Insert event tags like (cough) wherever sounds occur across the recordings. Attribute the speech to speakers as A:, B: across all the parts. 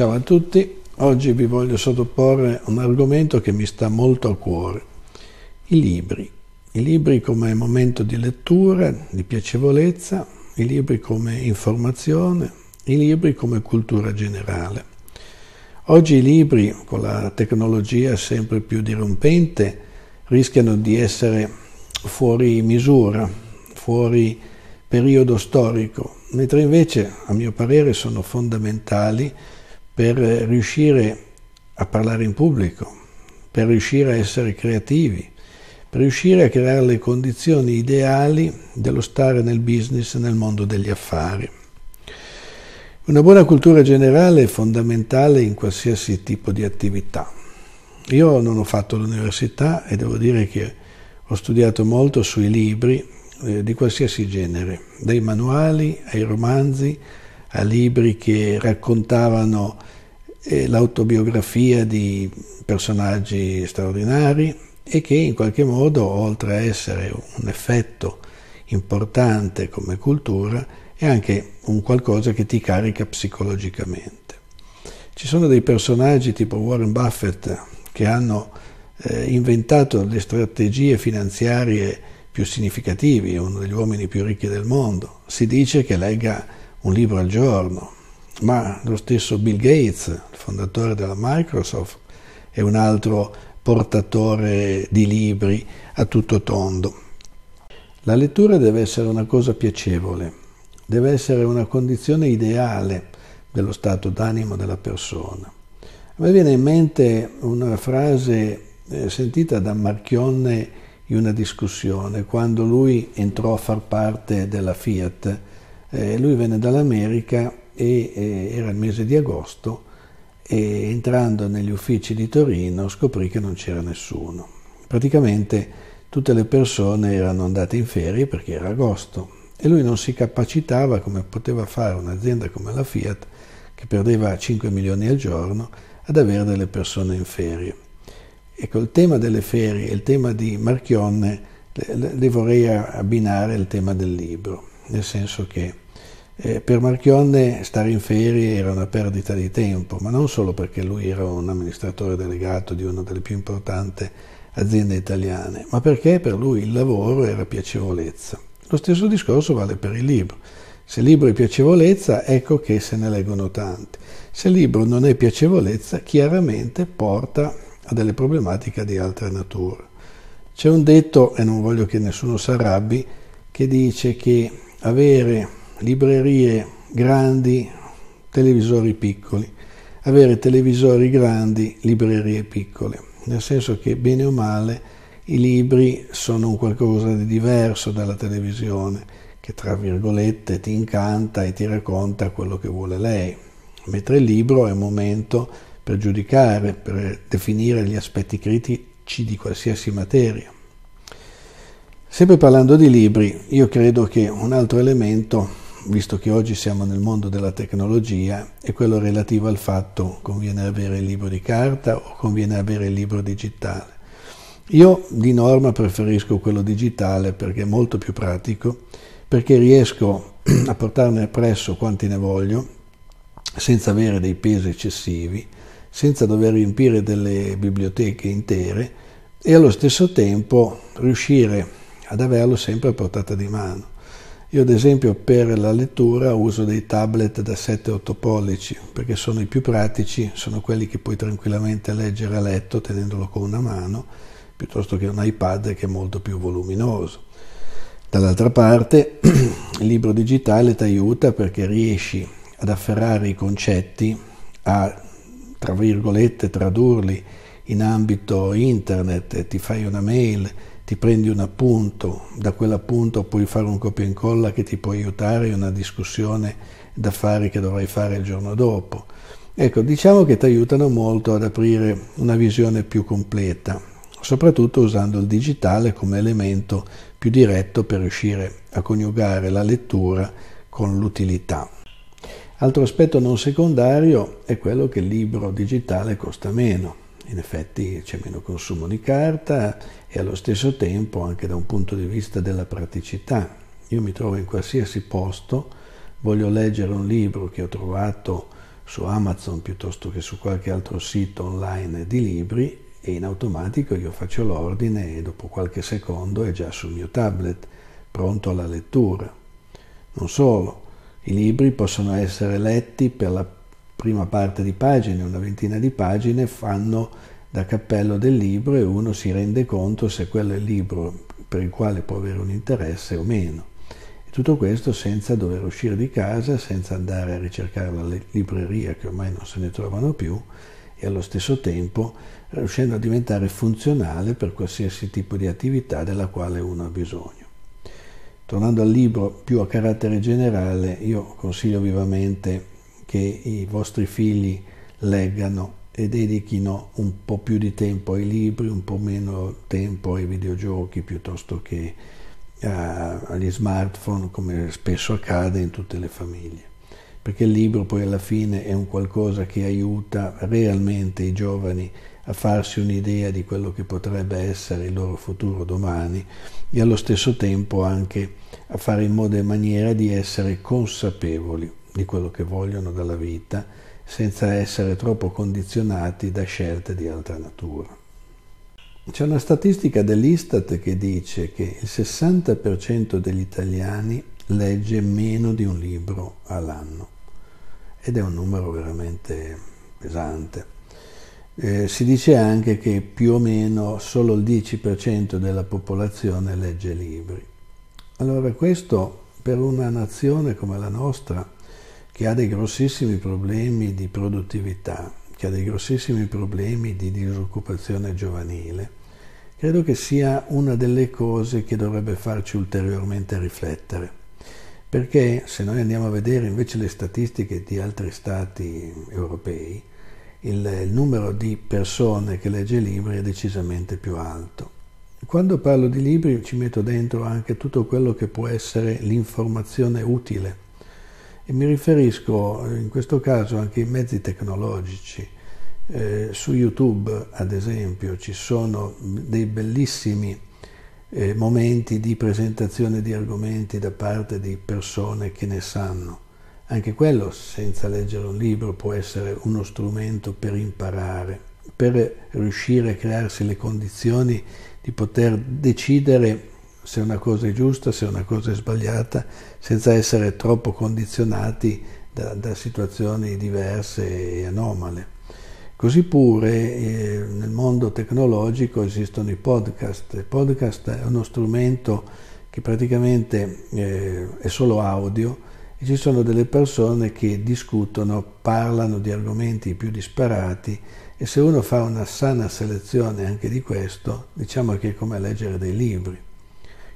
A: Ciao a tutti, oggi vi voglio sottoporre un argomento che mi sta molto a cuore, i libri. I libri come momento di lettura, di piacevolezza, i libri come informazione, i libri come cultura generale. Oggi i libri, con la tecnologia sempre più dirompente, rischiano di essere fuori misura, fuori periodo storico, mentre invece, a mio parere, sono fondamentali per riuscire a parlare in pubblico, per riuscire a essere creativi, per riuscire a creare le condizioni ideali dello stare nel business e nel mondo degli affari. Una buona cultura generale è fondamentale in qualsiasi tipo di attività. Io non ho fatto l'università e devo dire che ho studiato molto sui libri eh, di qualsiasi genere, dai manuali ai romanzi, a libri che raccontavano eh, l'autobiografia di personaggi straordinari e che in qualche modo, oltre a essere un effetto importante come cultura, è anche un qualcosa che ti carica psicologicamente. Ci sono dei personaggi tipo Warren Buffett che hanno eh, inventato le strategie finanziarie più significativi, uno degli uomini più ricchi del mondo. Si dice che legga un libro al giorno, ma lo stesso Bill Gates, fondatore della Microsoft, è un altro portatore di libri a tutto tondo. La lettura deve essere una cosa piacevole, deve essere una condizione ideale dello stato d'animo della persona. A me viene in mente una frase eh, sentita da Marchionne in una discussione, quando lui entrò a far parte della Fiat eh, lui venne dall'America e eh, era il mese di agosto e entrando negli uffici di Torino scoprì che non c'era nessuno. Praticamente tutte le persone erano andate in ferie perché era agosto e lui non si capacitava come poteva fare un'azienda come la Fiat che perdeva 5 milioni al giorno ad avere delle persone in ferie. Ecco, il tema delle ferie e il tema di Marchionne li vorrei abbinare al tema del libro, nel senso che eh, per Marchionne stare in ferie era una perdita di tempo, ma non solo perché lui era un amministratore delegato di una delle più importanti aziende italiane, ma perché per lui il lavoro era piacevolezza. Lo stesso discorso vale per il libro. Se il libro è piacevolezza, ecco che se ne leggono tanti. Se il libro non è piacevolezza, chiaramente porta a delle problematiche di altra natura. C'è un detto, e non voglio che nessuno si arrabbi, che dice che avere librerie grandi, televisori piccoli, avere televisori grandi, librerie piccole, nel senso che bene o male i libri sono un qualcosa di diverso dalla televisione, che tra virgolette ti incanta e ti racconta quello che vuole lei, mentre il libro è un momento per giudicare, per definire gli aspetti critici di qualsiasi materia. Sempre parlando di libri, io credo che un altro elemento visto che oggi siamo nel mondo della tecnologia, è quello relativo al fatto conviene avere il libro di carta o conviene avere il libro digitale. Io di norma preferisco quello digitale perché è molto più pratico, perché riesco (clears throat) a portarne presso quanti ne voglio, senza avere dei pesi eccessivi, senza dover riempire delle biblioteche intere e allo stesso tempo riuscire ad averlo sempre a portata di mano. Io ad esempio per la lettura uso dei tablet da 7-8 pollici perché sono i più pratici, sono quelli che puoi tranquillamente leggere a letto tenendolo con una mano, piuttosto che un iPad che è molto più voluminoso. Dall'altra parte (clears throat) il libro digitale ti aiuta perché riesci ad afferrare i concetti, a tra virgolette tradurli in ambito internet, ti fai una mail, ti prendi un appunto, da quell'appunto puoi fare un copia e incolla che ti può aiutare in una discussione da fare che dovrai fare il giorno dopo. Ecco, diciamo che ti aiutano molto ad aprire una visione più completa, soprattutto usando il digitale come elemento più diretto per riuscire a coniugare la lettura con l'utilità. Altro aspetto non secondario è quello che il libro digitale costa meno in effetti c'è meno consumo di carta e allo stesso tempo anche da un punto di vista della praticità. Io mi trovo in qualsiasi posto, voglio leggere un libro che ho trovato su Amazon piuttosto che su qualche altro sito online di libri e in automatico io faccio l'ordine e dopo qualche secondo è già sul mio tablet, pronto alla lettura. Non solo, i libri possono essere letti per la prima parte di pagine, una ventina di pagine, fanno da cappello del libro e uno si rende conto se quello è il libro per il quale può avere un interesse o meno. E tutto questo senza dover uscire di casa, senza andare a ricercare la libreria che ormai non se ne trovano più e allo stesso tempo riuscendo a diventare funzionale per qualsiasi tipo di attività della quale uno ha bisogno. Tornando al libro più a carattere generale, io consiglio vivamente che i vostri figli leggano e dedichino un po' più di tempo ai libri, un po' meno tempo ai videogiochi piuttosto che a, eh, agli smartphone come spesso accade in tutte le famiglie. Perché il libro poi alla fine è un qualcosa che aiuta realmente i giovani a farsi un'idea di quello che potrebbe essere il loro futuro domani e allo stesso tempo anche a fare in modo e maniera di essere consapevoli di quello che vogliono dalla vita senza essere troppo condizionati da scelte di altra natura. C'è una statistica dell'Istat che dice che il 60% degli italiani legge meno di un libro all'anno ed è un numero veramente pesante. Eh, si dice anche che più o meno solo il 10% della popolazione legge libri. Allora questo per una nazione come la nostra che ha dei grossissimi problemi di produttività, che ha dei grossissimi problemi di disoccupazione giovanile, credo che sia una delle cose che dovrebbe farci ulteriormente riflettere. Perché se noi andiamo a vedere invece le statistiche di altri stati europei, il, il numero di persone che legge libri è decisamente più alto. Quando parlo di libri ci metto dentro anche tutto quello che può essere l'informazione utile e mi riferisco in questo caso anche ai mezzi tecnologici. Eh, su YouTube, ad esempio, ci sono dei bellissimi eh, momenti di presentazione di argomenti da parte di persone che ne sanno. Anche quello, senza leggere un libro, può essere uno strumento per imparare, per riuscire a crearsi le condizioni di poter decidere se una cosa è giusta, se una cosa è sbagliata, senza essere troppo condizionati da, da situazioni diverse e anomale. Così pure eh, nel mondo tecnologico esistono i podcast. Il podcast è uno strumento che praticamente eh, è solo audio e ci sono delle persone che discutono, parlano di argomenti più disparati e se uno fa una sana selezione anche di questo, diciamo che è come leggere dei libri.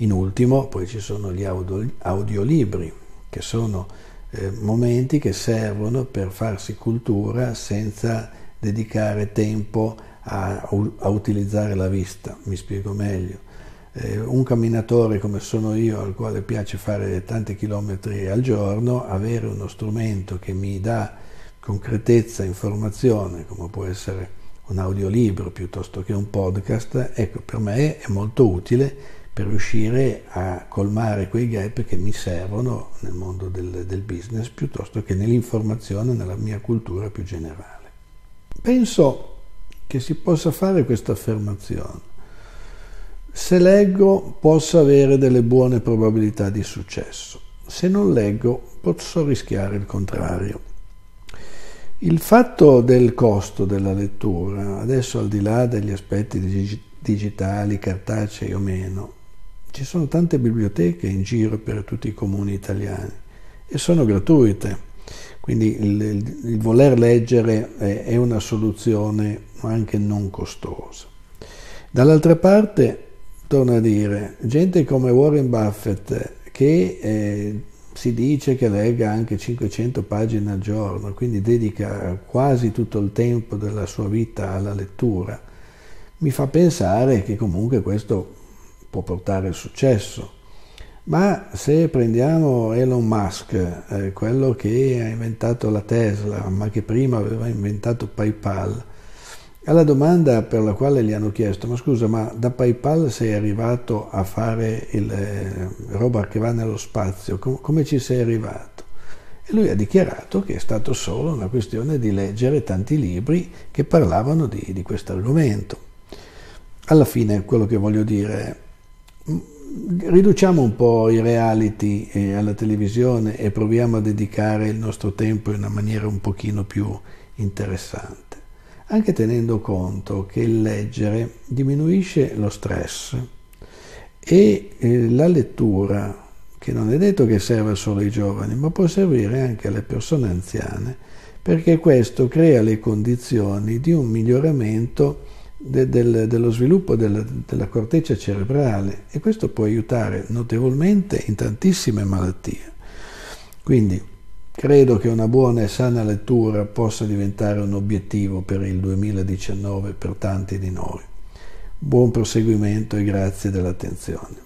A: In ultimo poi ci sono gli audio, audiolibri, che sono eh, momenti che servono per farsi cultura senza dedicare tempo a, a utilizzare la vista, mi spiego meglio. Eh, un camminatore come sono io, al quale piace fare tanti chilometri al giorno, avere uno strumento che mi dà concretezza, informazione, come può essere un audiolibro piuttosto che un podcast, ecco, per me è molto utile per riuscire a colmare quei gap che mi servono nel mondo del, del business piuttosto che nell'informazione, nella mia cultura più generale. Penso che si possa fare questa affermazione. Se leggo posso avere delle buone probabilità di successo, se non leggo posso rischiare il contrario. Il fatto del costo della lettura, adesso al di là degli aspetti digitali, cartacei o meno, ci sono tante biblioteche in giro per tutti i comuni italiani e sono gratuite. Quindi il, il voler leggere è, è una soluzione anche non costosa. Dall'altra parte, torno a dire, gente come Warren Buffett che eh, si dice che legga anche 500 pagine al giorno, quindi dedica quasi tutto il tempo della sua vita alla lettura, mi fa pensare che comunque questo può portare successo. Ma se prendiamo Elon Musk, eh, quello che ha inventato la Tesla, ma che prima aveva inventato PayPal, alla domanda per la quale gli hanno chiesto, ma scusa, ma da PayPal sei arrivato a fare il, eh, roba che va nello spazio, com- come ci sei arrivato? E lui ha dichiarato che è stato solo una questione di leggere tanti libri che parlavano di, di questo argomento. Alla fine quello che voglio dire è riduciamo un po' i reality eh, alla televisione e proviamo a dedicare il nostro tempo in una maniera un pochino più interessante, anche tenendo conto che il leggere diminuisce lo stress e eh, la lettura, che non è detto che serva solo ai giovani, ma può servire anche alle persone anziane, perché questo crea le condizioni di un miglioramento de, del, dello sviluppo della, della corteccia cerebrale e questo può aiutare notevolmente in tantissime malattie. Quindi credo che una buona e sana lettura possa diventare un obiettivo per il 2019 per tanti di noi. Buon proseguimento e grazie dell'attenzione.